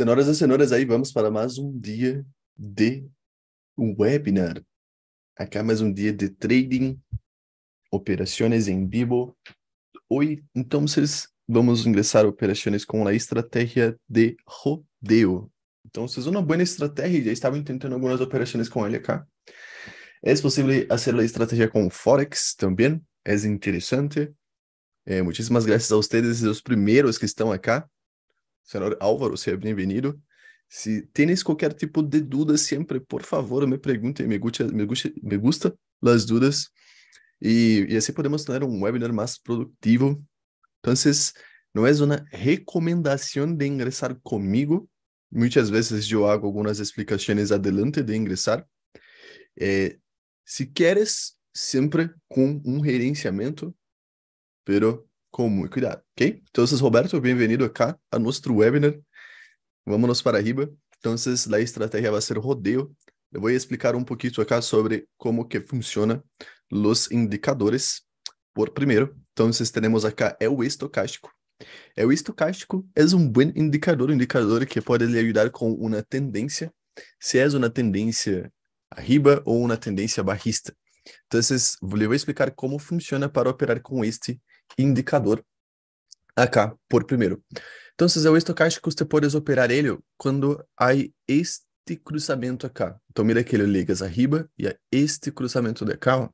Senhoras e senhores, aí vamos para mais um dia de webinar. Acá mais um dia de trading, operações em vivo. Oi, então, vocês vamos ingressar operações com a estratégia de rodeio. Então, vocês uma boa estratégia, já estava tentando algumas operações com ele acá. É possível fazer a estratégia com Forex também, é interessante. Eh, muitíssimas graças a vocês, os primeiros que estão acá senhor Álvaro, seja bem-vindo. Se tienes qualquer tipo de dúvida, sempre, por favor, me pergunte, me gusta, me gusta, me gusta as dúvidas E, e assim podemos ter um webinar mais produtivo. Então, não é uma recomendação de ingressar comigo. Muitas vezes eu hago algumas explicações adelante de ingressar. Eh, se queres, sempre com um gerenciamento, pero com muito cuidado, ok? Então, Roberto, bem-vindo acá a nosso webinar. Vamos para arriba. Então, a estratégia vai ser rodeio. Eu vou explicar um pouquinho acá sobre como que funciona os indicadores. Por primeiro, então, temos aqui é o estocástico. É o estocástico é um bom indicador, um indicador que pode lhe ajudar com uma tendência, se é uma tendência arriba ou uma tendência barrista. Então, eu vou explicar como funciona para operar com este indicador aqui por primeiro. Então, o estocástico, você pode operar ele quando há este cruzamento aqui. Então, mira que ele liga arriba e há este cruzamento de cá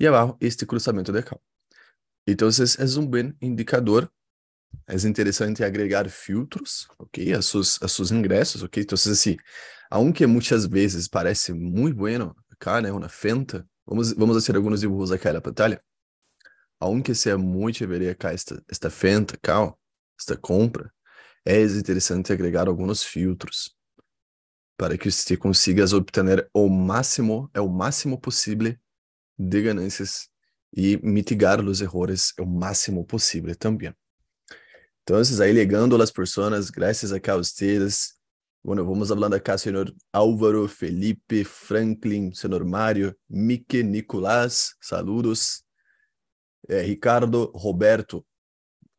e abaixo este cruzamento de cá. Então, é um bom indicador. É interessante agregar filtros, ok? A seus, a seus ingressos, ok? Então, assim, aunque muitas vezes parece muito bueno, cá, né? Uma fenta, vamos, vamos fazer alguns dibujos aqui na batalha aunque sea muy chévere acá esta, esta venta, acá, esta compra, é interessante agregar alguns filtros para que você consiga obter o máximo, é o máximo possível de ganancias e mitigar os erros o máximo possível também. Então, aí legando as pessoas, graças a vocês. Bueno, vamos falando acá, senhor Álvaro, Felipe, Franklin, senhor Mário, Mike, Nicolás, saludos. É, Ricardo, Roberto,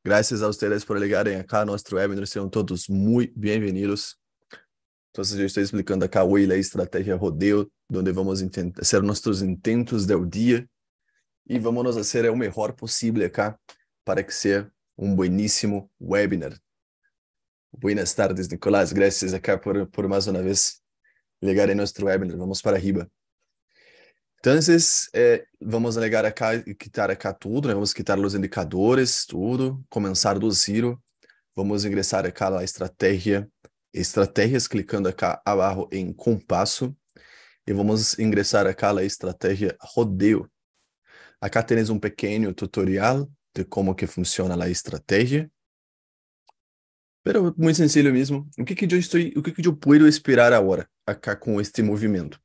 graças a vocês por ligarem aqui ao nosso webinar. Sejam todos muito bem-vindos. Então, eu estou explicando acá hoje a estratégia rodeio, onde vamos ser nossos intentos do dia e vamos fazer o melhor possível aqui para que seja um bueníssimo webinar. Boas tardes, Nicolás. Graças a por, por mais uma vez ligarem nosso webinar. Vamos para riba. Então eh, vamos negar acá, quitar acá tudo, né? vamos quitar os indicadores, tudo, começar do zero, vamos ingressar acá na estratégia, estratégias, clicando acá abaixo em compasso, e vamos ingressar acá na estratégia rodeio. Acá tens um pequeno tutorial de como que funciona a estratégia, Pero muito sencillo mesmo. O que que eu estou, o que que eu posso esperar agora acá com este movimento?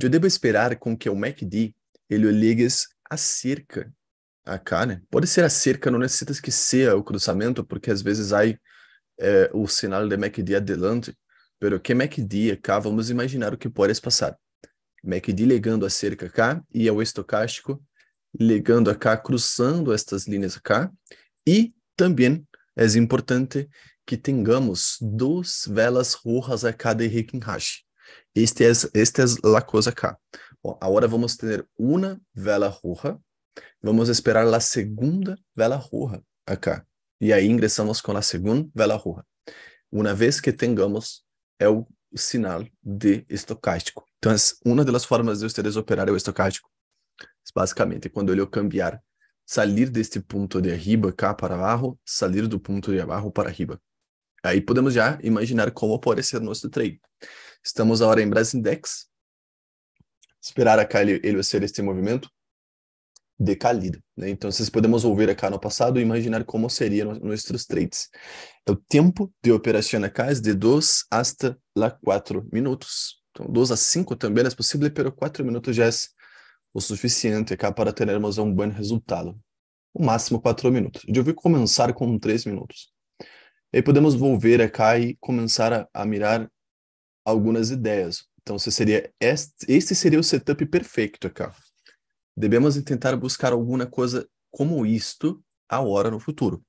Eu devo esperar com que o MACD ele ligue acerca a carne. Né? Pode ser acerca, não necessitas que seja o cruzamento, porque às vezes há é, o sinal de MACD é adelante. Pero que MACD cá, é vamos imaginar o que pode passar. MACD ligando a cerca cá e ao estocástico ligando cá, cruzando estas linhas cá. E também é importante que tenhamos duas velas rojas a cada Heckenhash. Estas, é, estas é la cosa acá. Bom, agora vamos ter uma vela roja. Vamos esperar a segunda vela roja acá. E aí ingressamos com a segunda vela roja. Uma vez que tengamos é o sinal de estocástico. Então, uma das formas de vocês operar o estocástico basicamente é quando ele cambiar, sair deste ponto de arriba cá para abaixo, sair do ponto de abaixo para arriba. Aí podemos já imaginar como pode ser nosso trade. Estamos agora em Index. Esperar acá ele, ele ser este movimento decalido. Né? Então, vocês podemos ouvir aqui no passado e imaginar como seriam nossos trades. É o tempo de operação aqui é de 2 até 4 minutos. Então, 2 a 5 também é possível, mas 4 minutos já é o suficiente aqui para termos um bom resultado. O máximo 4 minutos. Eu vou começar com 3 minutos. E podemos volver acá e começar a, a mirar algumas ideias. Então, se seria este, este seria o setup perfeito acá. Devemos tentar buscar alguma coisa como isto agora no futuro.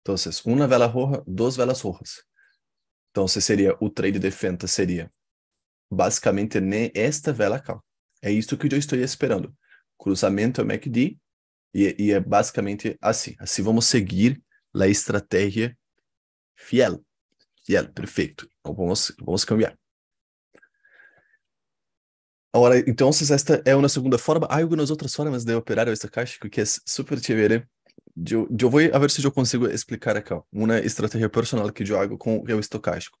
Então, uma vela roja, duas velas rojas. Então, se seria o trade de Fenta seria basicamente esta vela cá. É isto que eu estou esperando. Cruzamento é MACD e, e é basicamente assim. Assim vamos seguir a estratégia Fiel. Fiel, perfeito. Então vamos, vamos cambiar. então se esta é uma segunda forma. há algumas outras formas de operar o estocástico que é super chévere. Né? Eu, eu vou, a ver se eu consigo explicar aqui uma estratégia personal que eu hago com o estocástico,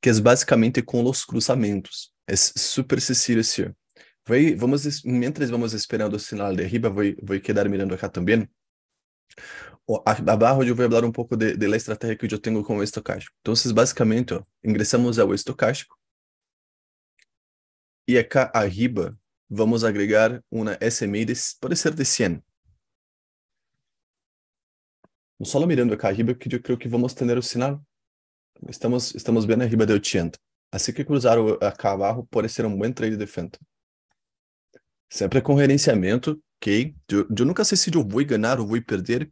que é basicamente com os cruzamentos. É super sencillo. Vai, vamos, mientras vamos esperando o sinal de arriba, vou, vou quedar mirando aqui também abaixo eu vou falar um pouco da estratégia que eu tenho com o estocástico. Então, basicamente, ó, ingressamos ao estocástico e acá arriba vamos agregar uma SMI, de, pode ser de 100. Só mirando acá arriba que eu creio que vamos ter o sinal. Estamos estamos bem arriba de 80. Assim que cruzar o acá abaixo, pode ser um bom trade de fento. Sempre com gerenciamento ok? Eu, eu nunca sei se eu vou ganhar ou vou perder,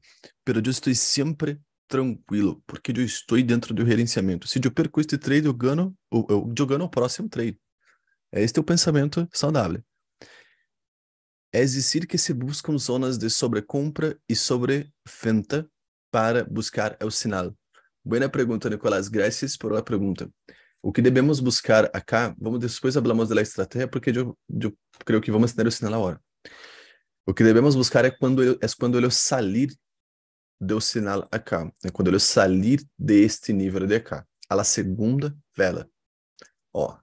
mas eu estou sempre tranquilo, porque eu estou dentro do gerenciamento. Se eu perco este trade, eu ganho, eu, eu, eu ganho o próximo trade. É este é o pensamento saudável. É dizer que se buscam zonas de sobrecompra e sobreventa para buscar é o sinal. Boa pergunta, Nicolás. Graças por a pergunta. O que devemos buscar acá, vamos depois falamos da estratégia, porque eu, eu creio que vamos ter o sinal agora. O que devemos buscar é quando ele, é quando eu salir do sinal acá, é né? quando eu salir deste nível de cá, a segunda vela. Ó,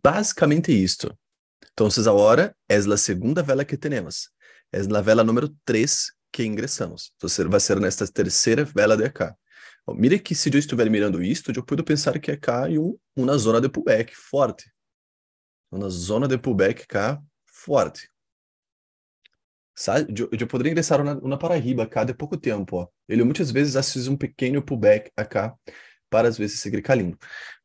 basicamente isto. Então, agora é a segunda vela que temos. É a vela número 3 que ingressamos. Então, vai ser nesta terceira vela de cá. Então, mira que se eu estiver mirando isto, eu posso pensar que é e um, uma zona de pullback forte. Uma zona de pullback cá forte de, Eu poderia ingressar na, na Paraíba cada pouco tempo. Ó. Ele muitas vezes assiste um pequeno pullback acá para às vezes seguir calindo.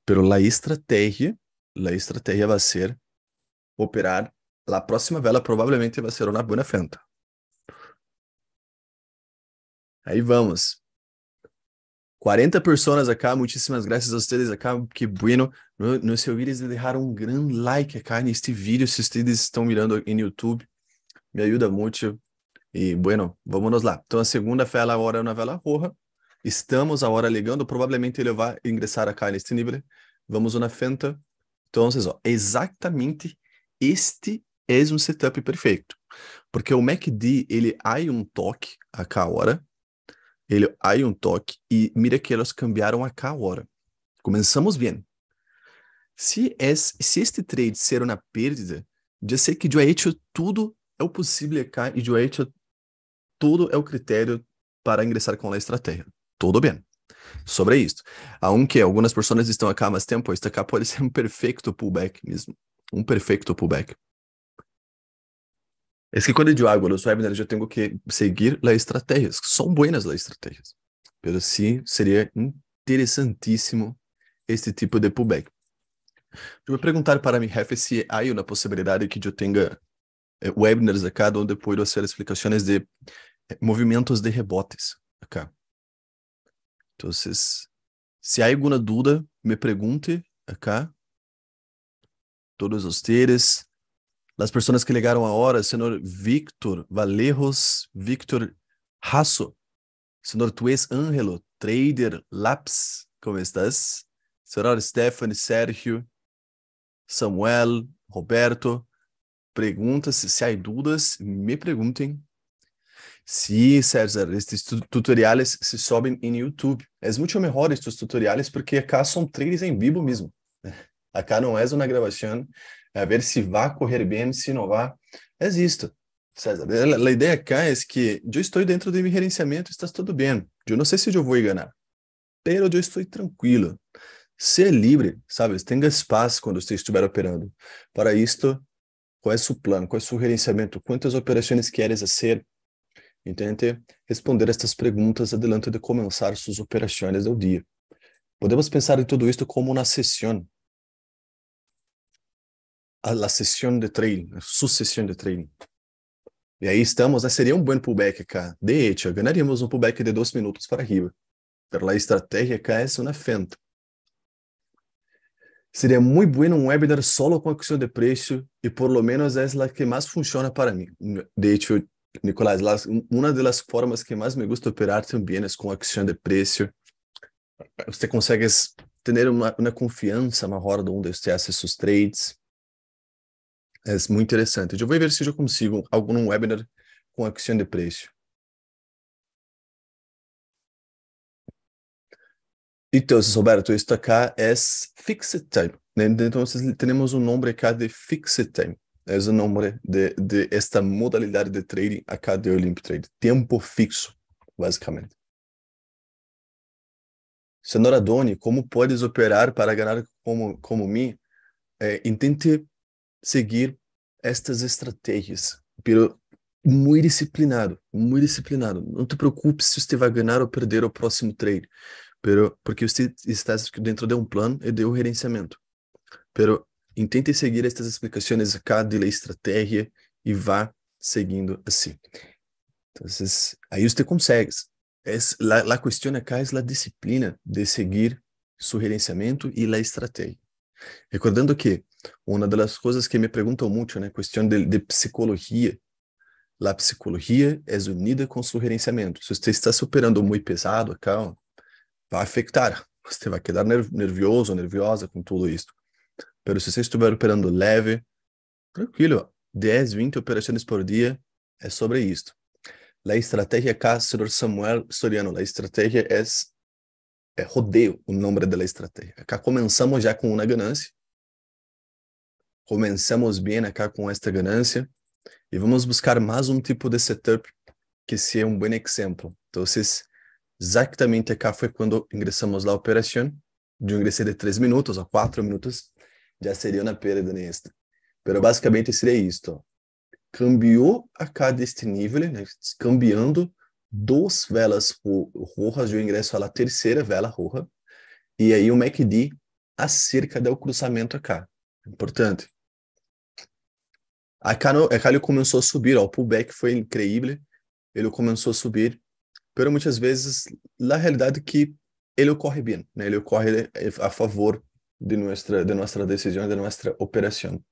Pero a estratégia, a estratégia vai ser operar. Na próxima vela provavelmente vai ser uma boa fenta. Aí vamos. 40 pessoas acá, muitíssimas graças a vocês acá, que bueno. Não se seu eles deixaram um grande like acá neste vídeo, se vocês estão mirando no YouTube me ajuda muito E, bueno, vámonos lá. Então, a segunda vela agora na vela roja. Estamos agora ligando, provavelmente ele vai ingressar aqui neste nível. Vamos na fenta. Então, ó, exatamente este é um setup perfeito. Porque o MACD, ele aí um toque acá hora, ele aí um toque e mira que eles cambiaram acá hora. Começamos bem. Se, es, se este trade ser uma perda, já sei que eu hecho tudo é o possível que e direito tudo é o critério para ingressar com a estratégia. Tudo bem. Sobre isto, aunque algumas pessoas estão aqui há mais tempo, isto aqui pode ser um perfeito pullback mesmo. Um perfeito pullback. É que quando eu digo água nos webinars, eu tenho que seguir as estratégias. São boas as estratégias. Mas sim, seria interessantíssimo este tipo de pullback. Eu vou perguntar para mim, Ref, se há uma possibilidade que eu tenha é, webinars é, acá donde puedo hacer explicaciones de é, movimientos de rebotes acá. Entonces, si hay alguna duda, me pregunte acá. Todos ustedes, as pessoas que ligaram a hora, senhor Victor Valejos, Victor Rasso, senhor Tues Ângelo, Trader Laps, como estás? Senhor Stephanie, Sérgio, Samuel, Roberto, perguntas, se há dúvidas, me perguntem. Sim, César, estes tutoriais se sobem em YouTube. É muito melhor estes tutoriais porque acá são trilhas em vivo mesmo. Acá não é uma gravação, a ver se vai correr bem, se não vai. É isto. César, a ideia acá é que eu estou dentro do meu gerenciamento, está tudo bem. Eu não sei se eu vou ganhar, mas eu estou tranquilo. Ser livre, sabe? Tenha espaço quando você estiver operando. Para isto, qual é o seu plano, qual é o seu gerenciamento, quantas operações queres fazer, entende? Responder estas perguntas adelante de começar suas operações do dia. Podemos pensar em tudo isto como uma sessão, a sessão de a sucessão de treino. E aí estamos, né? seria um bom pullback cá. De hecho, ganharíamos um pullback de dois minutos para arriba. Pero a estratégia cá é uma fenta. Seria muito bom um webinar solo com a questão de preço e por lo menos é a que mais funciona para mim. De hecho, Nicolás, uma das formas que mais me gusta operar também é com a questão de preço. Você consegue ter uma confiança confianza mejor de onde você acessa os trades. É muito interessante. Eu vou ver se eu consigo algum webinar com a questão de preço. Então, se Roberto, isto aqui é fixed time. Né? Então, temos um nome aqui de fixed time. É o nome de, de esta modalidade de trading aqui de Olymp Trade. Tempo fixo, basicamente. Senhora Doni, como podes operar para ganhar como, como mim? É, intente seguir estas estratégias, pero muito disciplinado, muito disciplinado. Não te preocupes se você vai ganhar ou perder o próximo trade pero porque usted está dentro de um plano e de um gerenciamento. Pero intente seguir estas explicações acá de la estratégia e vá seguindo assim. Então, aí você consegue. Es, la, la cuestión acá es la disciplina de seguir su gerenciamento e la estratégia. Recordando que uma das coisas que me perguntam muito, né, questão de, de psicologia, a psicologia é unida com seu gerenciamento. Se você está superando muito pesado, acá, vai afetar. Você vai quedar nervioso, nerviosa com tudo isso. Mas se você estiver operando leve, tranquilo, 10, 20 operações por dia é sobre isso. A estratégia cá, senhor Samuel Soriano, a estratégia é, é rodeio, o nome da estratégia. Cá começamos já com uma ganância. Começamos bem acá com esta ganância e vamos buscar mais um tipo de setup que seja um bom exemplo. Então, exatamente acá foi quando ingressamos la operação de ingresé de três minutos a quatro minutos, já seria na perda nesta. mas basicamente seria isto: Cambiou acá deste nível, né? cambiando duas velas rojas, eu ingresso à terceira vela roja, e aí o MACD acerca do cruzamento acá. Importante. A no, acá ele começou a subir, ó, o pullback foi incrível, ele começou a subir pero muitas vezes na realidade que ele ocorre bem, né? ele ocorre eh, a favor de nossa de nossa decisão, de nossa operação.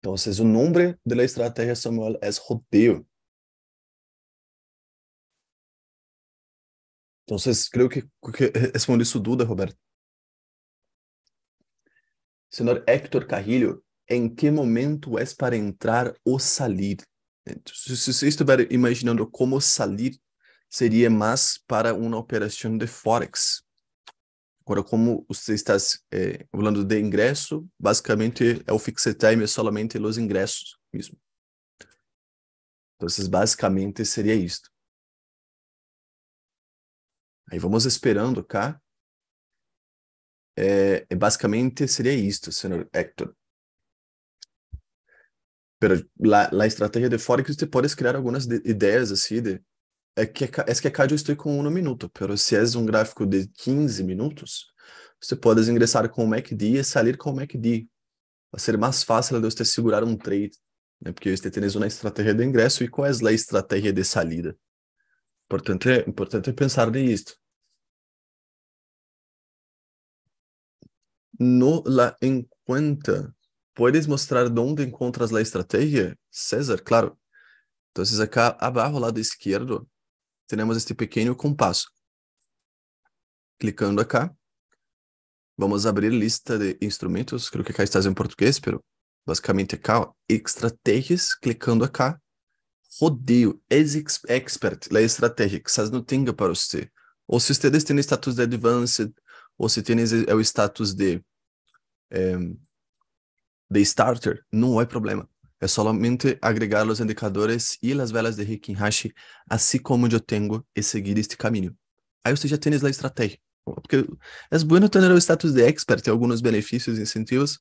Então, o nome da estratégia Samuel é rodeio. Então, creio que, que respondi sua dúvida, Roberto. Senhor Héctor Carrilho, em que momento é para entrar ou sair? se você estiver imaginando como salir, seria mais para uma operação de Forex. Agora, como você está eh, falando de ingresso, basicamente é o fixed time, é somente os ingressos mesmo. Então, basicamente seria isto. Aí vamos esperando cá. Tá? É, é, basicamente seria isto, senhor Hector. Pero la, la estrategia de Forex, usted puede crear algunas de, ideas así assim de. É que, es é é que é acá eu estou com um minuto, pero se si é um gráfico de 15 minutos, você pode ingressar com o MACD e sair com o MACD. Vai ser mais fácil de você segurar um trade, né? porque você tem uma estratégia de ingresso e qual é a estratégia de saída. Portanto, é importante pensar nisto. No la encuentra ¿Puedes mostrar dónde encontras la estrategia? César, claro. Entonces acá abajo, lado izquierdo, tenemos este pequeño compasso. Clicando acá, vamos a abrir lista de instrumentos. Creo que acá estás en portugués, pero basicamente acá, ó, estratégias, clicando acá, rodeio, expert, la estratégia que quizás não tenha para você. Ou se vocês têm status de advanced, ou se têm o status de... Eh, de starter, não é problema. É solamente agregar os indicadores e as velas de Rickenhash, assim como eu tenho, e seguir este caminho. Aí você já tem a estratégia. Porque é bom ter o status de expert, tem alguns benefícios e incentivos,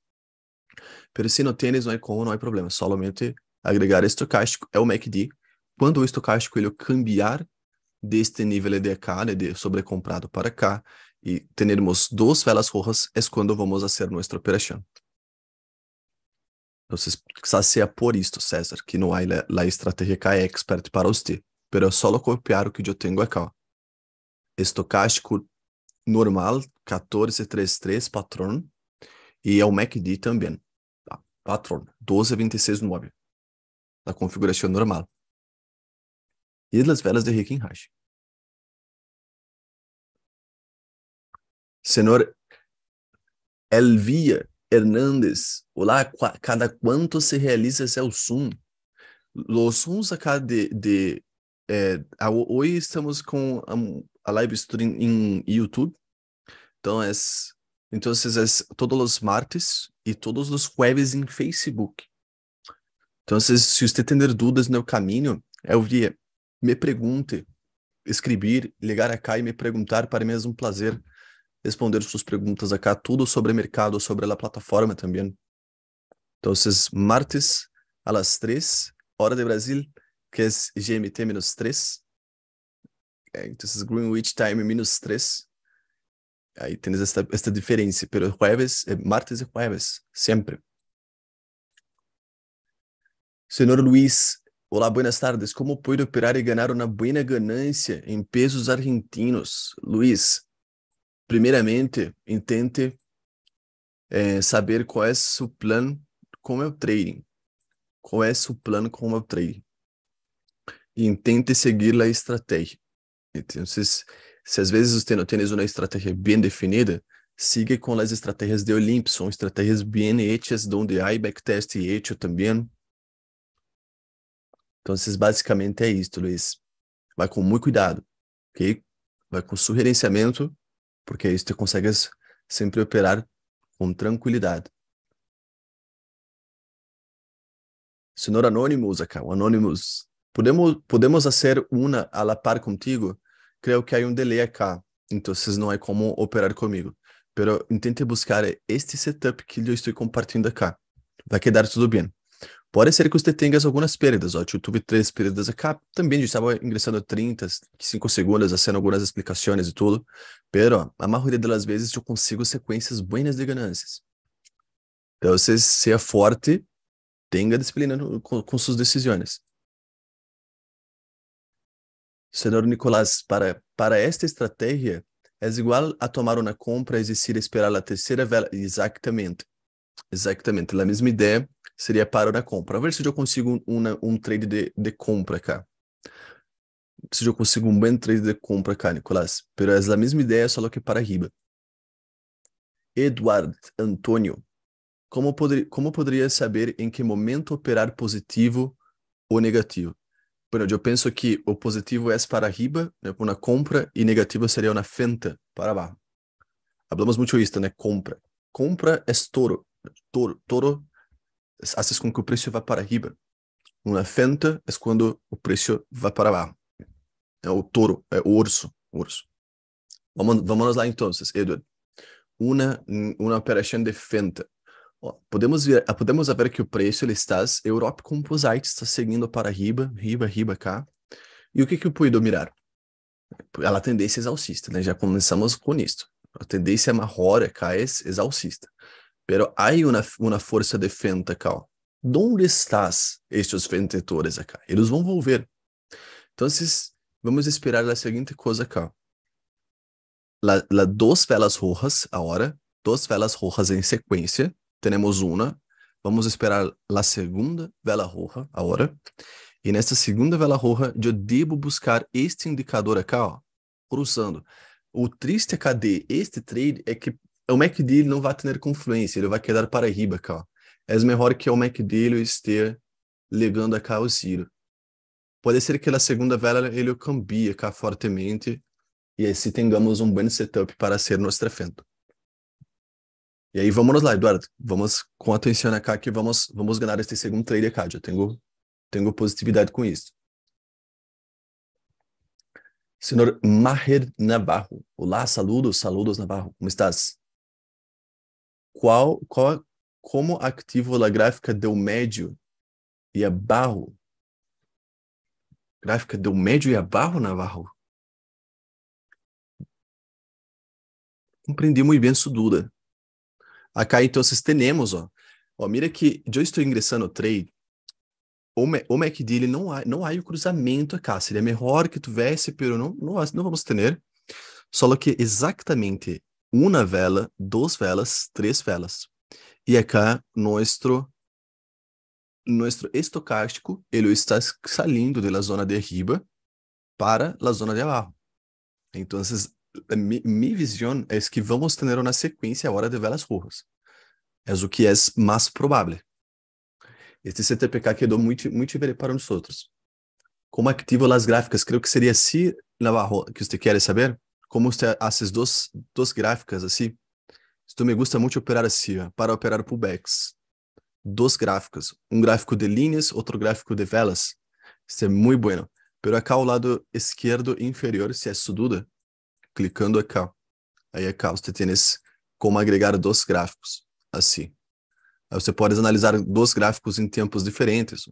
mas se não tens, não é como, não é problema. Solamente agregar estocástico é o MACD. Quando o estocástico ele cambiar deste nível de cá, né, de sobrecomprado para cá, e termos duas velas rojas, é quando vamos fazer nossa operação. Não se sacia por isto, César, que não há é, é, la é, é expert para você, pero eu só copiar o que eu tenho aqui. Estocástico normal, 1433 patrão, e é o MACD também, tá? patrão, 12269, da configuração normal. E as velas de Hackenhash. Senhor, Elvia Hernandes, olá, cada quanto se realiza el Zoom? É Los Zooms acá de, de é, a, hoje estamos com a, a live stream em YouTube, então é, então é todos os martes e todos os jueves em Facebook. Então, se você tiver dúvidas no caminho, eu vi, me pergunte, escrever, ligar acá e me perguntar para mim é um prazer responder suas perguntas acá, tudo sobre o mercado, sobre a plataforma também. Então, martes às três 3, hora de Brasil, que é GMT menos 3. É, então, Greenwich Time menos 3. Aí tienes esta, esta diferencia, pero jueves, é martes e jueves, sempre Senhor Luiz, olá, buenas tardes. Como pode operar e ganhar uma boa ganância em pesos argentinos? Luiz, primeiramente, intente é, saber qual é seu plano com o trading. Qual é seu plano com o trading? E intente seguir a estratégia. Então, se, se às vezes você não tem uma estratégia bem definida, siga com as estratégias de Olympus, são estratégias bem hechas, onde há backtest hecho também. Então, basicamente é isto, Luiz. Vai com muito cuidado, ok? Vai com sugerenciamento porque aí você consegue sempre operar com tranquilidade. Senhor Anonymous, aqui, o Anonymous, podemos, podemos fazer uma a la par contigo? Creio que há um delay aqui, então não é como operar comigo. Pero tente buscar este setup que eu estou compartilhando aqui. Vai quedar tudo bem. Pode ser que você tenha algumas perdas. Ó. Eu tive três perdas aqui, Também estava ingressando 30, 5 segundos, fazendo algumas explicações e tudo. Pero a maioria das vezes eu consigo sequências buenas de ganâncias. Então, você seja forte, tenha disciplina com, com suas decisões. Senhor Nicolás, para, para esta estratégia, é igual a tomar uma compra e decidir esperar a terceira vela. Exatamente. Exatamente. É a mesma ideia seria para na compra. Vamos ver se eu consigo um né, um trade de, de compra cá. Se eu consigo um bom trade de compra cá, Nicolás. Pero é a mesma ideia, só que para riba. Eduardo Antônio, como, poder, como poderia saber em que momento operar positivo ou negativo? Bueno, eu penso que o positivo é para riba, né, na compra, e negativo seria na fenta, para baixo. Hablamos muito isso, né? Compra. Compra é toro. Né, toro, toro haces com que o preço vá para arriba. Uma fenta é quando o preço vai para baixo. É o touro, é o urso. urso. Vamos, vamos lá então, Edward. Uma, uma operação de fenta. Oh, podemos ver, ah, podemos ver que o preço ele está, Europa Composite está seguindo para riba, riba, riba cá. E o que que eu pude mirar? Ela é tendência exalcista, né? Já começamos com isto. A tendência maior é cá é exalcista pero hay una, una fuerza de fenta acá. ¿Dónde estás estos vendedores acá? Eles vão volver. Então, vamos esperar a seguinte coisa acá. La, la dos velas rojas agora, duas velas rojas em sequência. Temos uma. Vamos esperar a segunda vela roja agora. E nesta segunda vela roja, eu devo buscar este indicador acá, ó, cruzando. O triste KD, este trade, é que é o Mac dele não vai ter confluência, ele vai quedar para riba cá. É melhor que é o Mac dele esteja ligando a cá o Ciro. Pode ser que na segunda vela ele cambie cá fortemente e aí se tenhamos um bom setup para ser nosso evento. E aí vamos lá, Eduardo. Vamos com atenção cá que vamos vamos ganhar este segundo trade cá. Eu tenho tenho positividade com isso. Senhor Maher Navarro. Olá, saludos, saludos Navarro. Como estás? qual, qual, como ativo a é gráfica deu médio e abaixo? É gráfica deu médio e na Navarro? Compreendi muito bem sua dúvida. Acá, então, temos, ó, ó, mira que eu estou ingressando no trade, o, me, o MACD não há, não há o cruzamento acá. Seria melhor que tivesse, pero não, não, não vamos ter. Só que exatamente uma vela, duas velas, três velas. E acá, nosso nosso estocástico, ele está saindo da zona de riba para a zona de abaixo. Então, minha mi visão é que vamos ter uma sequência agora de velas rojas. É o que é mais provável. Este CTPK quedou muito, muito diferente para nós outros. Como ativo as gráficas? Creio que seria assim, Navarro, que você quer saber? como essas duas, duas gráficas assim, isso me gusta muito operar assim, para operar pullbacks. Dos gráficos, um gráfico de linhas, outro gráfico de velas. Isso é muito bueno. Pero acá o lado esquerdo inferior, se é sududa, duda, clicando acá. Aí acá você tem como agregar dois gráficos, assim. Aí você pode analisar dois gráficos em tempos diferentes.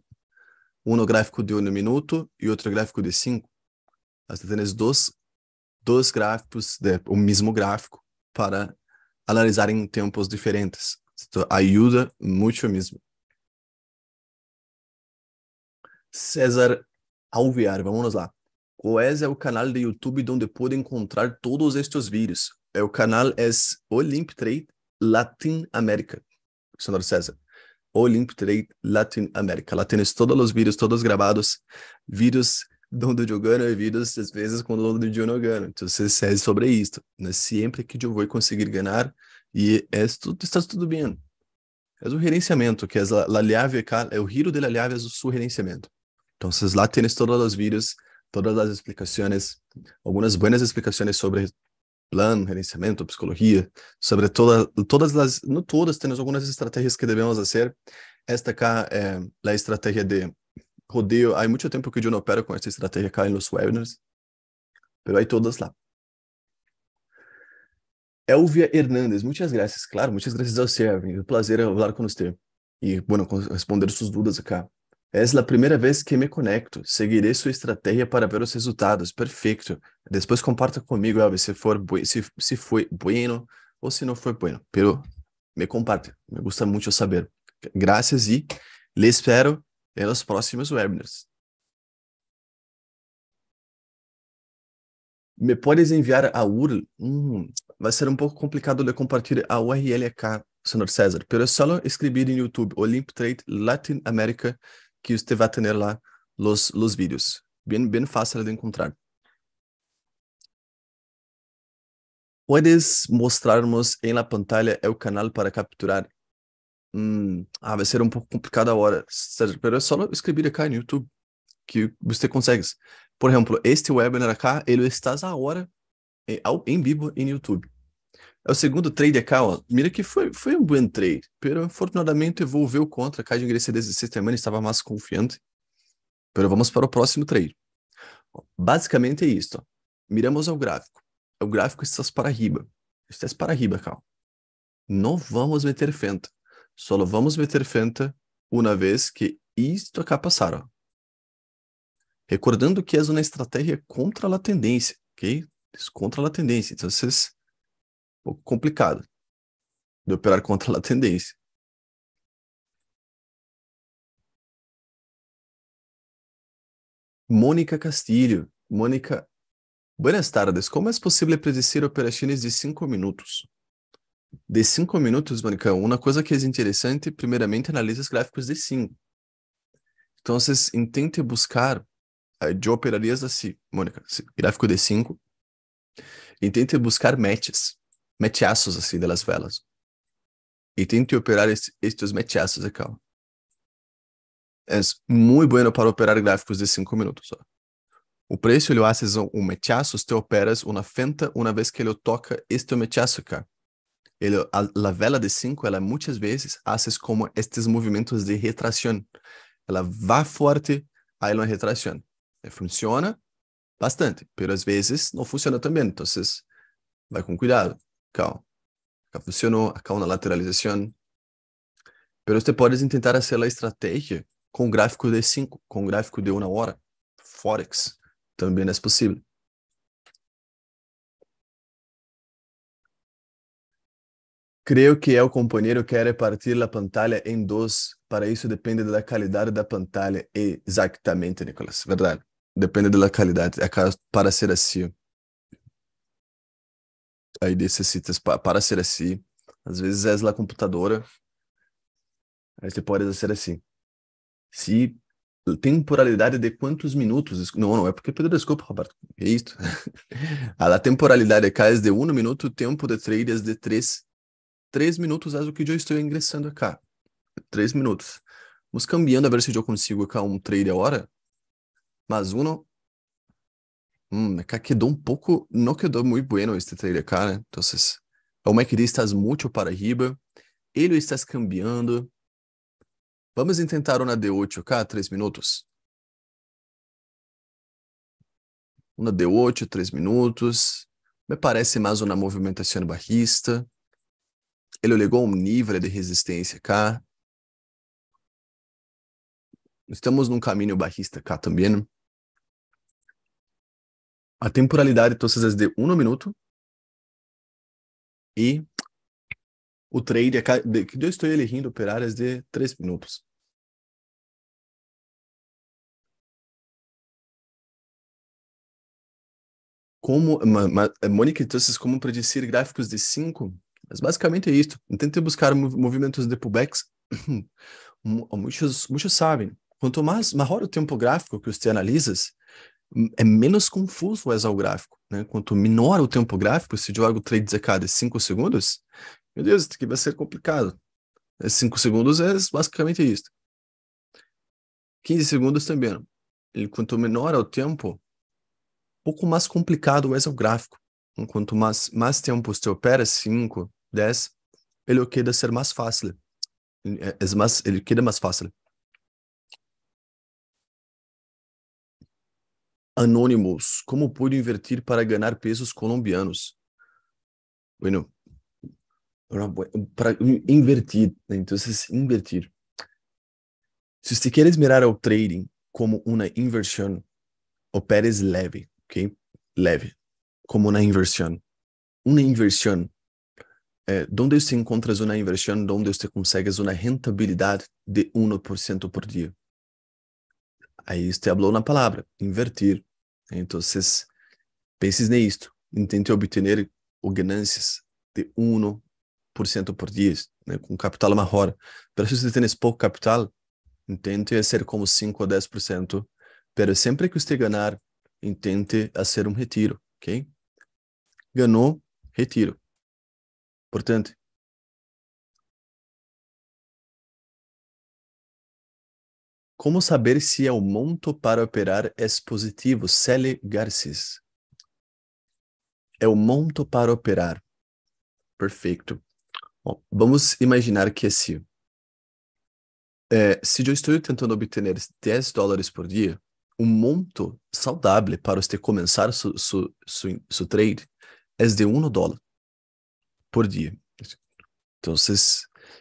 Um gráfico de um minuto e outro gráfico de cinco. Aí você tem dois dois gráficos, né, o mesmo gráfico, para analisar em tempos diferentes. ajuda muito mesmo. César Alvear, vamos lá. ES é o canal de YouTube onde pode encontrar todos estes vídeos? É o canal é Olymp Trade Latin America senhor César. Olymp Trade Latin America Lá tens todos os vídeos, todos gravados. Vídeos Donde eu ganho a às vezes quando onde eu não ganho. Então, você sabe sobre isto. Né? Sempre que eu vou conseguir ganhar, e esto, é está tudo bem. É o gerenciamento, que é a llave, é o giro da llave, é o seu gerenciamento. Então, lá tens todas as vídeos, todas as explicações, algumas boas explicações sobre plano, gerenciamento, psicologia, sobre toda, todas as, não todas, temos algumas estratégias que devemos fazer. Esta cá é a estratégia de rodeio. há muito tempo que eu não opero com essa estratégia cá nos los webinars, Mas hay todas lá. Elvia Hernández, muitas graças, claro, muitas graças a usted, É um prazer falar com você. E, bueno, responder dúvidas aqui. Essa é a primeira vez que me conecto. Seguiré sua estratégia para ver os resultados. perfeito. Depois comparta comigo, Elvia, se, for, se se foi bueno ou se não foi bueno. Pero me comparte. Me gusta muito saber. Graças e lhe espero pelas é próximas webinars. Me podes enviar a URL? Hum, vai ser um pouco complicado de compartilhar a URL aqui, senhor César, pero é só escrever em YouTube Olymp Trade Latin America que você vai ter lá os, os vídeos. Bem, bem fácil de encontrar. Podes mostrarmos em la pantalla o canal para capturar hum, ah, vai ser um pouco complicada a hora. mas é só escrever aqui no YouTube que você consegue. Por exemplo, este webinar aqui, ele está a hora é, em vivo em YouTube. É o segundo trade aqui, ó. Mira que foi, foi um bom trade, pero afortunadamente evolveu contra. caixa de ingresso desse sistema, estava mais confiante. Pero vamos para o próximo trade. Basicamente é isto. Miramos ao gráfico. O gráfico está para riba. Está para riba, Cal. Não vamos meter fenta. Só vamos meter fenta uma vez que isto é acá passar. Recordando que é uma estratégia contra a tendência, ok? Contra a tendência. Então, vocês um pouco complicado de operar contra a tendência. Mônica Castilho. Mônica, buenas tardes. Como é possível predecir operações de 5 minutos? de 5 minutos, Mônica. uma coisa que é interessante, primeiramente, analisa os gráficos de 5. Então, tente buscar, eu eh, operaria assim, Mônica, gráfico de 5, e tente buscar matches, matchaços, assim, das velas. E tente operar estes matchaços aqui, É muito bueno para operar gráficos de 5 minutos, ó. O preço, ele faz um mechaço, te opera uma fenta, uma vez que ele toca este mechaço, cara ele, a, vela de cinco, ela muitas vezes faz como estes movimentos de retração. Ela vai forte, aí ela retração. Funciona bastante, mas às vezes não funciona também. Então, vai com cuidado. Calma. Acá funcionou, acá uma lateralização. Mas você pode tentar fazer a estratégia com gráfico de 5, com gráfico de uma hora. Forex também é possível. Creio que é o companheiro quer partir a pantalla em dois. Para isso depende da qualidade da pantalla. Exatamente, Nicolas. Verdade. Depende da qualidade. É para ser assim. Aí necessitas para ser assim. Às vezes és la computadora. Aí você pode ser assim. Se temporalidade de quantos minutos? Não, não é porque pedro desculpa, Roberto. É isto. a temporalidade é de um minuto, tempo de é de três três minutos acho que eu estou ingressando aqui. Três minutos. Vamos cambiando a ver se eu consigo cá é um trade a hora. Mas um Hum, acá é quedou um pouco. Não quedou muito bueno este trade aqui, né? Então, o é MACD está muito para riba. Ele está cambiando. Vamos tentar uma D8 cá, três minutos. Uma D8, três minutos. Me parece mais uma movimentação barrista ele legou um nível de resistência cá. Estamos num caminho baixista cá também. Né? A temporalidade, então, é de um minuto. E o trade é de, que eu estou elegindo operar é de três minutos. Como, ma, todas Mônica, então, como predecir gráficos de cinco mas basicamente é isto. Tente buscar movimentos de pullbacks. muitos, muitos sabem. Quanto mais maior o tempo gráfico que você analisa, é menos confuso é o gráfico. Né? Quanto menor o tempo gráfico, se eu jogo trades a cada 5 segundos, meu Deus, isso aqui vai ser complicado. 5 é, segundos é basicamente isso. 15 segundos também. Né? E quanto menor é o tempo, pouco mais complicado é o gráfico. Quanto mais, mais tempo você opera, 5, 10, ele quer ser mais fácil. É, é mais, ele quer mais fácil. Anônimos, como pude invertir para ganhar pesos colombianos? Bueno, para invertir, né? então, invertir. Se você quer mirar ao trading como uma inversão, opera leve, ok? Leve, como uma inversão. Uma inversão eh, é, donde se encuentra una onde você consegue consigue una rentabilidade de 1% por dia. Aí você falou na palavra, invertir. Então, penses nisto. Intente obter ganâncias de 1% por dia, né, com capital maior. Mas se você tem pouco capital, tente ser como 5 ou 10%. Mas sempre que você ganhar, tente fazer um retiro, ok? Ganhou, retiro. Portanto, Como saber se é o monto para operar é positivo? Sally Garces. É o monto para operar. Perfeito. Bom, vamos imaginar que se, é, se eu estou tentando obter 10 dólares por dia, o monto saudável para você começar seu su, su, su, trade é de 1 dólar por dia. Então, se,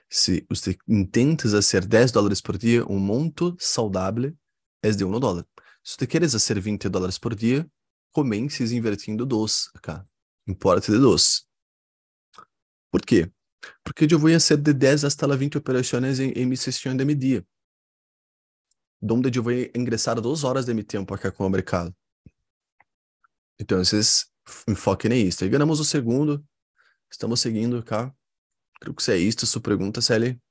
se você intenta fazer 10 dólares por dia, um monto saudável é de 1 dólar. Se você quer fazer 20 dólares por dia, comeces invertindo 2 acá. Importe de 2. Por quê? Porque eu vou fazer de 10 até 20 operações em, em minha sessão de meio-dia. Onde eu vou ingressar 2 horas de meu tempo aqui com o mercado. Então, vocês enfoquem nisso. E ganhamos o segundo, Estamos seguindo cá, Creio que é isto sua pergunta, Sally.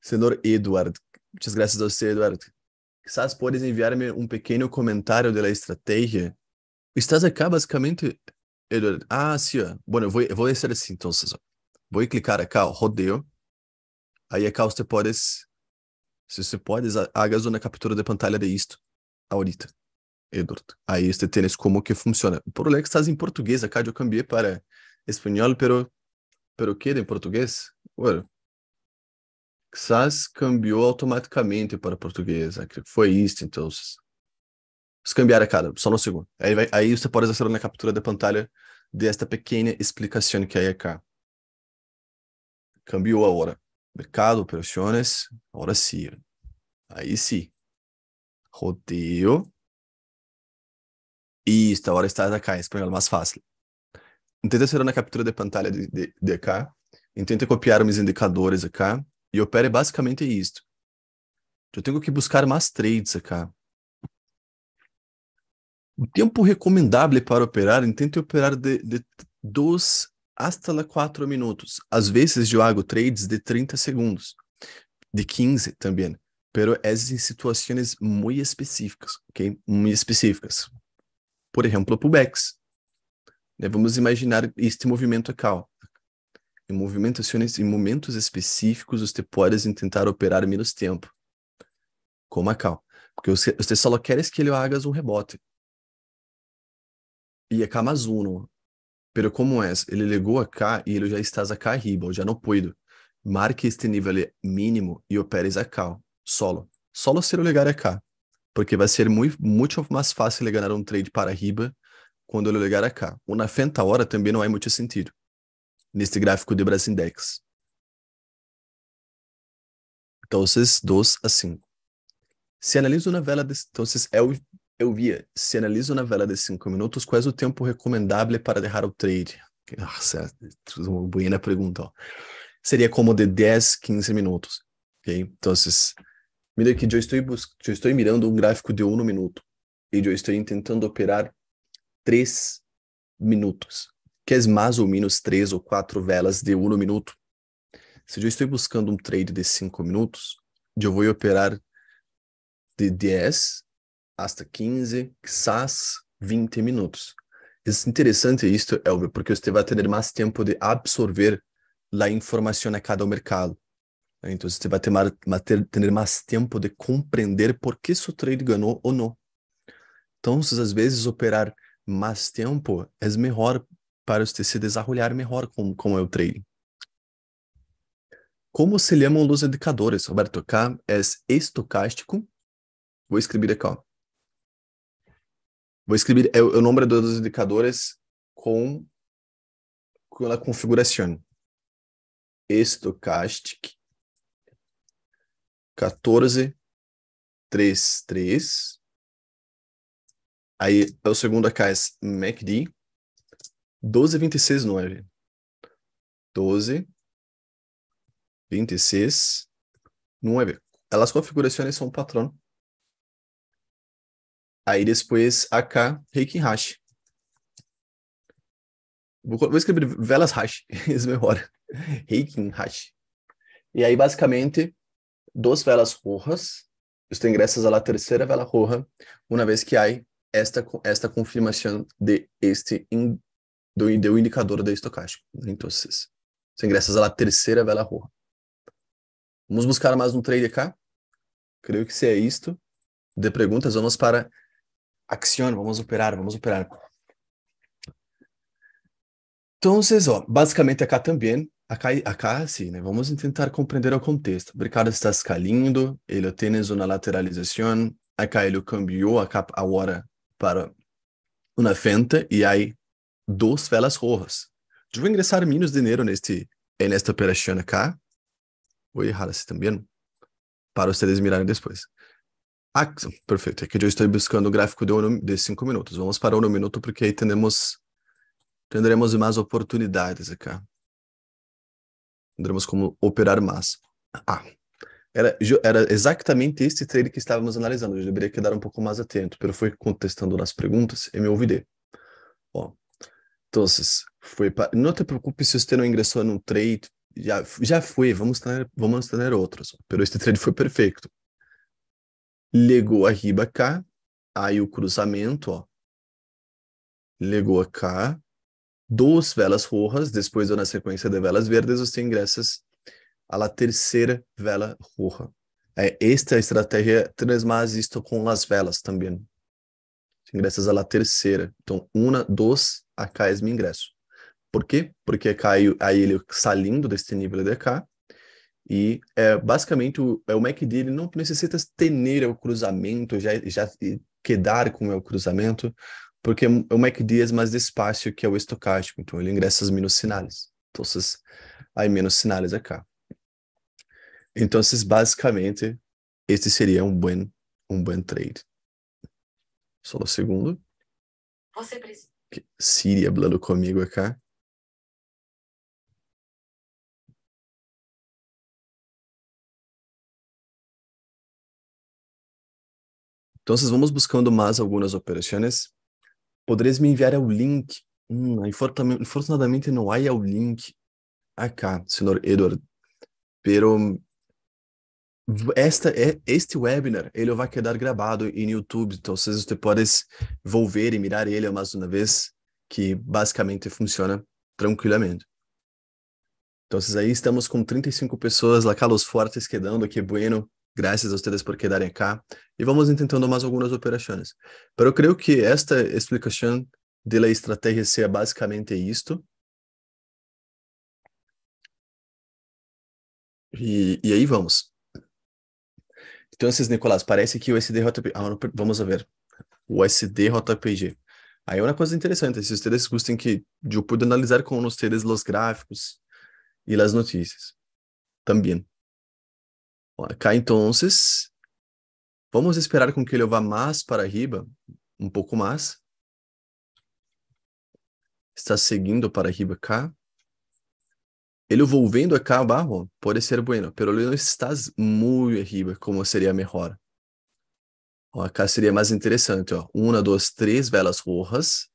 Senhor Eduardo, muitas graças a você, Eduardo. Quizás podes enviar-me um pequeno comentário da estratégia? Estás aqui, basicamente, Eduardo. Ah, sim. bom eu vou vou ser assim, então. Vou clicar aqui, ó, rodeio. Aí acá você podes, se você podes, hagas uma captura de pantalla de isto, ahorita. Edward. Aí este tênis como que funciona. Por é que estás em português? acá eu cambiei para espanhol, pero, pero queda Em português? Bueno, quizás cambiou automaticamente para português. Né? Foi isto, então. Vamos cambiar a cara, só no segundo. Aí, vai, aí você pode fazer na captura da pantalla desta pequena explicação que é cá. Cambiou a hora. Mercado, operações, hora sim. Aí sim. Rodeio, isto, agora está aqui em espanhol mais fácil. Tenta ser uma captura de pantalla de, de, de cá, tenta copiar meus indicadores aqui. e opere basicamente isto. Eu tenho que buscar mais trades aqui. O tempo recomendável para operar, tente operar de, de 2 até 4 minutos. Às vezes eu hago trades de 30 segundos, de 15 também, pero é em situações muito específicas, ok? Muito específicas por exemplo, pullbacks. Né, vamos imaginar este movimento acá. Em movimentações em momentos específicos, você pode tentar operar menos tempo. Como acá. Porque você, só quer que ele haja um rebote. E acá mais um. Pero como é? Ele ligou acá e ele já está acá arriba, já não puido. Marque este nível mínimo e operes acá, solo. Solo ser o ligar acá. É porque vai ser muito, muito mais fácil ele ganhar um trade para riba quando ele olhar cá. Uma na fenta hora também não é muito sentido neste gráfico de Brasindex. Então, 2 a 5. Se analiso na vela de. Então, eu, eu via. Se analiso na vela de 5 minutos, qual é o tempo recomendável para derrar o trade? Nossa, uma boa pergunta. Ó. Seria como de 10, 15 minutos. Ok? Então, Mira que eu estou, eu estou mirando um gráfico de um minuto e eu estou tentando operar 3 minutos, que é mais ou menos 3 ou 4 velas de um minuto. Se eu estou buscando um trade de 5 minutos, eu vou operar de 10 até 15, quizás 20 minutos. É interessante isto, Elvio, porque você vai ter mais tempo de absorver a informação a cada mercado. Então você vai ter, ter, ter mais tempo de compreender por que seu trade ganhou ou não. Então, às vezes, operar mais tempo é melhor para você se desenvolver melhor com, com o trade Como se chamam os indicadores, Roberto? K é estocástico. Vou escrever aqui. Ó. Vou escrever é o é nome dos indicadores com, com a configuração. estocástico 14, 3, 3. Aí é o segundo é MACD, 12, 26, 9. 12, 26, 9. Elas configurações são patrão. Aí depois AK Heikinhashi. Vou, vou escrever velas hash, isso é melhora. hash E aí basicamente duas velas rojas, os ingressos à terceira vela roja, uma vez que há esta esta confirmação de este in, do, do indicador de estocástico. Então, os ingressos à terceira vela roja. Vamos buscar mais um trade cá. Creio que se é isto de perguntas, vamos para ação, vamos operar, vamos operar. Então, ó, basicamente aqui é também a Cassi, né? vamos tentar compreender o contexto. O mercado está escalando, ele tem uma lateralização, aí ele cambiou a, a hora para uma venda e aí duas velas rojas. Eu vou ingressar menos dinheiro neste, nesta operação aqui. Vou errar assim também, para vocês mirarem depois. Ah, perfeito. Aqui é eu estou buscando o gráfico de, um, de cinco minutos. Vamos para um minuto porque aí temos, teremos mais oportunidades aqui. Dramas como Operar Massa. Ah, era, era exatamente este trailer que estávamos analisando. Eu deveria quedar um pouco mais atento, mas foi contestando as perguntas e me ouvirei. Ó, então, foi para... Não te preocupes se você não ingressou num trade, já, já foi, vamos ter, vamos ter outros. mas este trade foi perfeito. Legou riba cá, aí o cruzamento, ó. Legou cá, dos velas rojas, depois da sequência de velas verdes, você ingressos à terceira vela roja. É, esta estratégia tens mais isto com as velas também. Ingressas à terceira. Então, uma, duas, acá é o ingresso. Por quê? Porque caiu é aí ele saindo deste nível de cá. E é, basicamente o, é, o Mac dele não necessita ter o cruzamento, já, já quedar com o cruzamento, porque o MACD é, é mais despacio que é o estocástico, então ele ingressa menos sinais. Então, há menos sinais aqui. É então, basicamente, este seria um bom um bom trade. Só um segundo. Você precisa. Siri falando comigo aqui. É então, vamos buscando mais algumas operações. Poderes me enviar o link? Hum, infortunadamente não há é o link. Acá, ah, senhor Edward. Pero esta é este webinar, ele vai quedar gravado em YouTube, então vocês você pode volver e mirar ele mais uma vez, que basicamente funciona tranquilamente. Então, aí estamos com 35 pessoas lá, Carlos Fortes, quedando, que é é bueno. Gracias a vocês por quedarem aqui. E vamos tentando mais algumas operações. mas eu creio que esta explicação da estratégia seja basicamente isto. E, e aí vamos. Então, esses Nicolás, parece que o SDJPG. Ah, vamos ver. O SDJPG. Aí é uma coisa interessante. Se vocês gostem que eu pude analisar com vocês os gráficos e as notícias. Também. Acá então, vamos esperar com que ele vá mais para riba, um pouco mais. Está seguindo para riba cá. Ele volvendo acá abaixo pode ser bueno, pero ele não está muito arriba, como seria melhor. acá seria mais interessante, ó. Uma, duas, três velas rojas.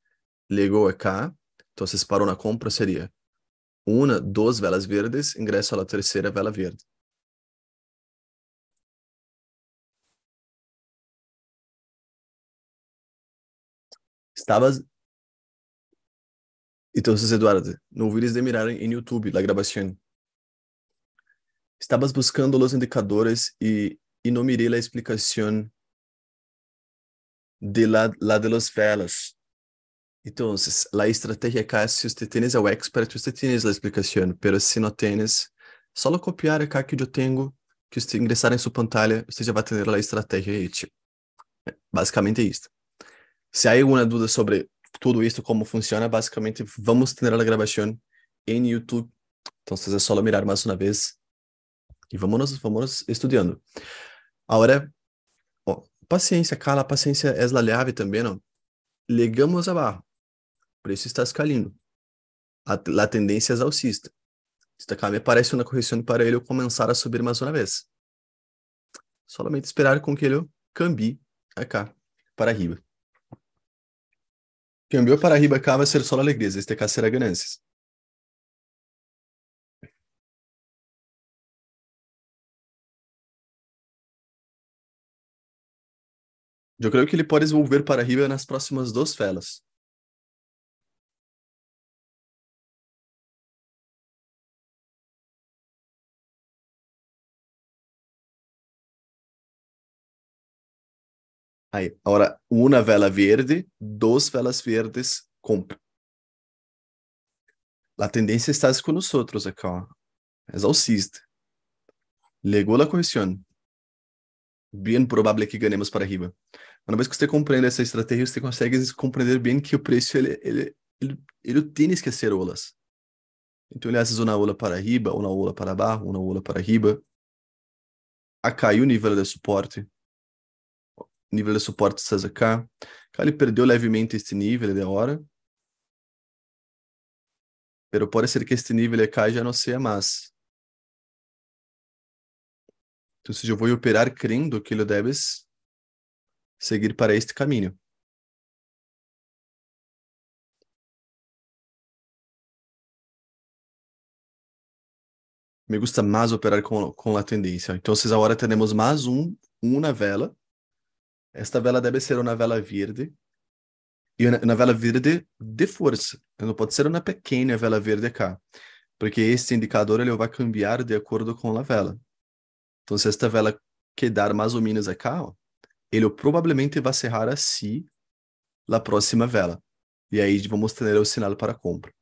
Ligou acá. Então, parou na compra, seria uma, duas velas verdes, ingresso à terceira vela verde. então Entonces, Eduardo, não ouvires de mirar em YouTube la grabación. Estabas buscando os indicadores e e não miré la explicação de la, la de las velas. Entonces, estratégia estrategia acá, é se você tienes o expert, você tienes a explicação, pero se não Tens só copiar aqui que eu tenho que você ingressar em sua pantalla, já vai ter a estratégia la estrategia hecha. É, basicamente isso se há alguma dúvida sobre tudo isto, como funciona, basicamente vamos ter a gravação em YouTube. Então, YouTube. é só mirar mais uma vez vamos vámonos, vamos estudando. Agora, oh, paciência, Carla, paciencia es é la llave también, ¿no? Ligamos abajo, precio está escalando. A tendência é alcista. Isso acá me parece uma correção para ele começar a subir mais uma vez. Solamente esperar com que ele cambie cá para arriba. Cambio para Riba cá vai ser só alegrias, este caso será ganâncias. Eu creio que ele pode desenvolver para Riba nas próximas duas felas. Aí, agora, uma vela verde, duas velas verdes, compra. A tendência está com nós outros acá. É alcista. Legou a correção. Bem provável que ganhemos para riba. Uma vez que você compreende essa estratégia, você consegue compreender bem que o preço ele ele ele, ele tem que ser olas. Então ele faz uma ola para riba, uma ola para baixo, uma ola para riba. Acaiu o nível de suporte nível de suporte SazaK. Ele perdeu levemente este nível de é hora. mas pode ser que este nível cai já não seja mais. Então, se eu vou operar crendo que ele deves seguir para este caminho. Me gusta mais operar com, com a tendência. Então, agora temos mais um, um na vela esta vela deve ser uma vela verde. E uma vela verde de força. Não pode ser uma pequena vela verde cá. Porque esse indicador ele vai cambiar de acordo com a vela. Então, se esta vela quedar mais ou menos aqui, ó, ele provavelmente vai cerrar assim na próxima vela. E aí vamos ter o sinal para compra.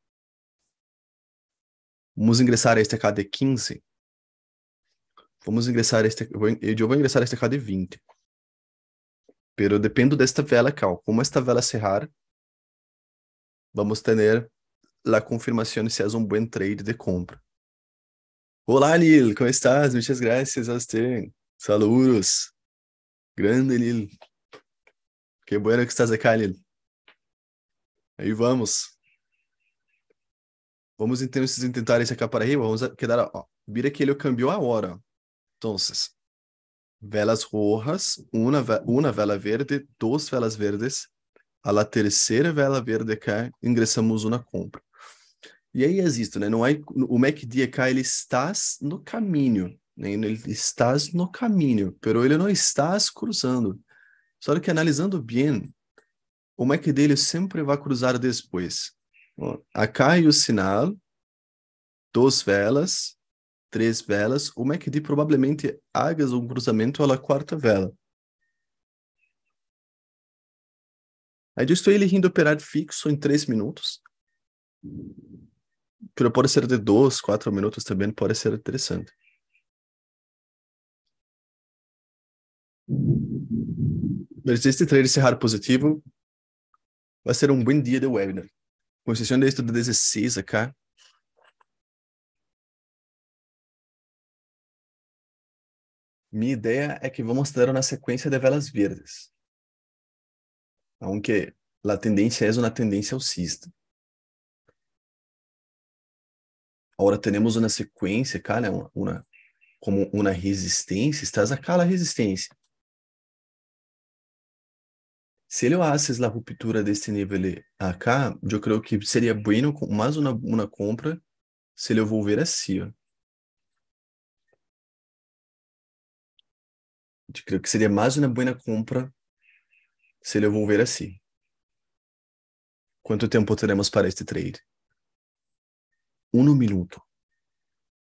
Vamos ingressar a este kd de 15. Vamos ingressar este. Eu vou ingressar este aqui de 20. Pero dependo desta vela, Cal. Como esta vela cerrar, vamos ter a confirmação se é um bom trade de compra. Olá, Lil. Como estás? Muitas graças a você. Saludos. Grande, Lil. Que bueno que estás acá, Lil. Aí vamos. Vamos então tentar esse acá para aí. Vamos quedar. Ó, vira que ele cambiou a hora. Então, velas rojas, uma, uma vela verde, duas velas verdes. A terceira vela verde cá, ingressamos na compra. E aí existe, né? Não é o MACD acá, ele está no caminho, né? Ele está no caminho, pero ele não está cruzando. Só que analisando bem, o MACD ele sempre vai cruzar depois. Acá é o sinal, duas velas, três velas, o MACD é provavelmente hagas um cruzamento à quarta vela. Aí eu estou elegindo operar fixo em três minutos. Pero pode ser de dois, quatro minutos também, pode ser interessante. Mas este trade cerrar positivo vai ser um bom dia de webinar. Com exceção deste de 16 acá, Minha ideia é que vamos ter uma sequência de velas verdes, aunque a tendência é uma tendência alcista. É Agora temos uma sequência, cara, uma, uma como uma resistência, estás aquela resistência. Se ele haces a ruptura desse nível aqui, eu creio que seria bueno mais uma, uma compra se ele volver assim, ó. creio que seria mais uma boa compra se ele volver assim. Quanto tempo teremos para este trade? Um minuto.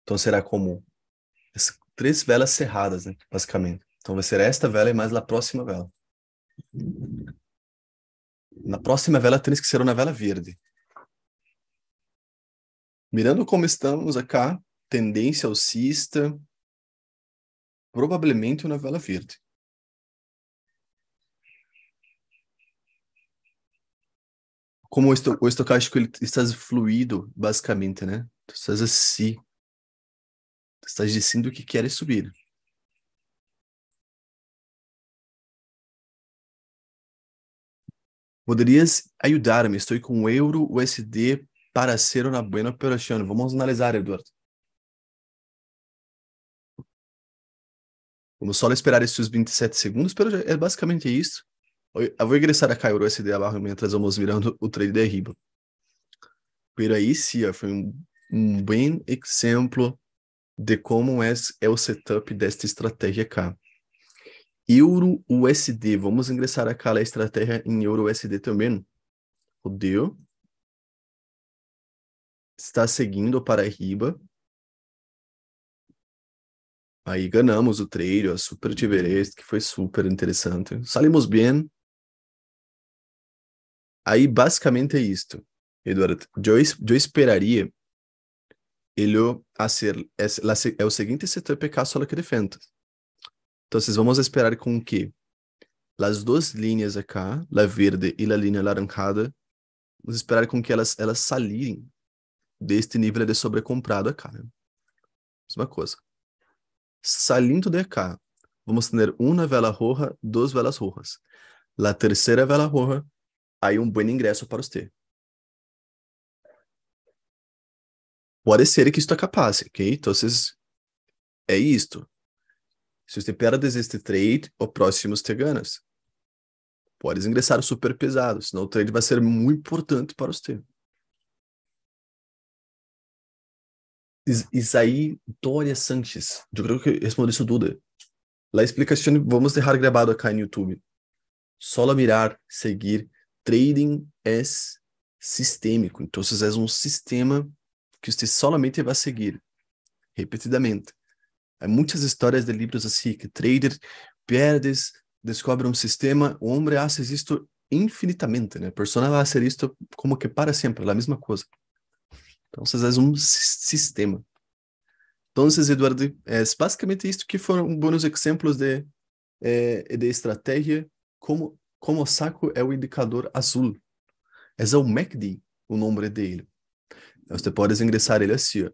Então será como as três velas cerradas, né? basicamente. Então vai ser esta vela e mais a próxima vela. Na próxima vela tens que ser uma vela verde. Mirando como estamos aqui, tendência alcista, provavelmente uma vela verde. Como o, esto o estocástico ele está fluido, basicamente, né? Tu estás assim. Tu estás dizendo que queres subir. Poderias ajudar-me? Estou com o euro USD para ser uma boa operação. Vamos analisar, Eduardo. Vamos tipo, só esperar esses 27 segundos, pero é basicamente isso. Eu vou ingressar a Cairo SD lá, mientras vamos virando o trade riba. Pero aí sim, foi um, um bom exemplo de como é, é o setup desta estratégia cá. Euro USD, vamos ingressar aqui a estratégia em Euro USD também. Rodeu. Está seguindo para riba. Aí ganhamos o trilho, a Super Tiberest, uhum. que foi super interessante. Salimos bem. Aí basicamente é isto, Eduardo. Eu, eu esperaria ele fazer é, é o seguinte setup que só que defentas. Então, vamos esperar com que as duas linhas aqui a verde e a linha laranjada, vamos esperar com que elas elas saírem deste nível de sobrecomprado aqui. Né? Mesma coisa salindo de cá, vamos ter uma vela roja, duas velas rojas. La terceira vela roja, aí um bom ingresso para você. Pode ser que isto capaz, ok? Então, é isto. Se você perde este trade, o próximo você ganas. pode ingressar super pesado, senão o trade vai ser muito importante para você. Isaí Dória Sanches. Eu creio que respondeu isso Duda. La explicación vamos deixar gravado aqui no YouTube. Solo mirar, seguir. Trading é sistêmico. Então, é um sistema que você solamente vai seguir repetidamente. Há muitas histórias de livros assim que trader perde, descobre um sistema, o homem faz isto infinitamente, né? A pessoa vai fazer isto como que para sempre, a mesma coisa. Então, vocês fazem um sistema. Então, Eduardo, é basicamente isso que foram bons exemplos de, é, de estratégia como como saco é o indicador azul. Esse é o MACD, o nome dele. Então, você pode ingressar ele assim, ó.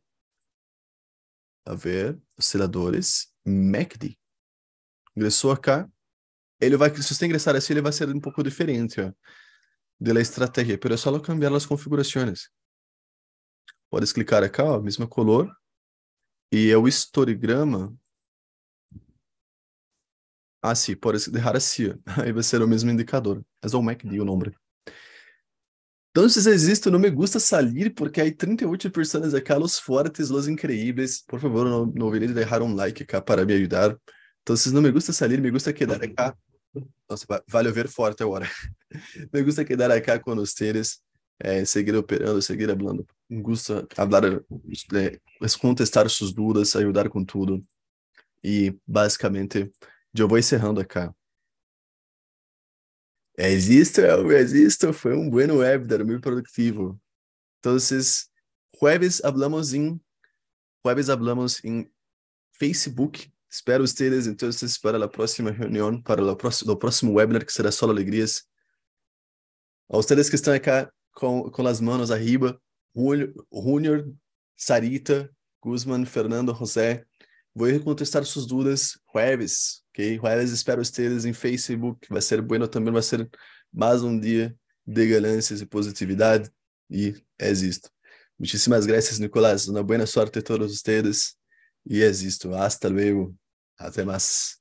A ver, osciladores, MACD. Ingressou cá. Ele vai, se você ingressar assim, ele vai ser um pouco diferente, ó, da estratégia, mas é só cambiar as configurações. Podes clicar aqui, ó, mesma color. E é o historigrama. Ah, sim, podes deixar assim. Aí vai ser o mesmo indicador. É o MACD o nome. Então, se existe, não me gusta sair, porque há 38 pessoas é aqui, os fortes, os incríveis. Por favor, não, não olvidem de deixar um like cá para me ajudar. Então, se não me gusta sair, me gusta quedar aqui. Nossa, vale ver forte agora. me gusta quedar aqui com vocês, eh, é, seguir operando, seguir hablando gusta hablar, é, es contestar suas dúvidas, ajudar com tudo. E basicamente, eu vou encerrando aqui existe ou exista, foi um bom webinar, muito produtivo Então, jueves hablamos em jueves hablamos em Facebook. Espero vocês então para a próxima reunião, para o próximo, próximo webinar que será só alegrias. A vocês que estão aqui com, com as mãos arriba, Junior, Sarita, Guzman, Fernando, José. Vou contestar suas dúvidas jueves, ok? Jueves espero vocês em Facebook. Vai ser bueno também, vai ser mais um dia de ganâncias e positividade. E é isto. Muchísimas gracias, Nicolás. Uma boa sorte a todos vocês. E é isto. Hasta luego. Até mais.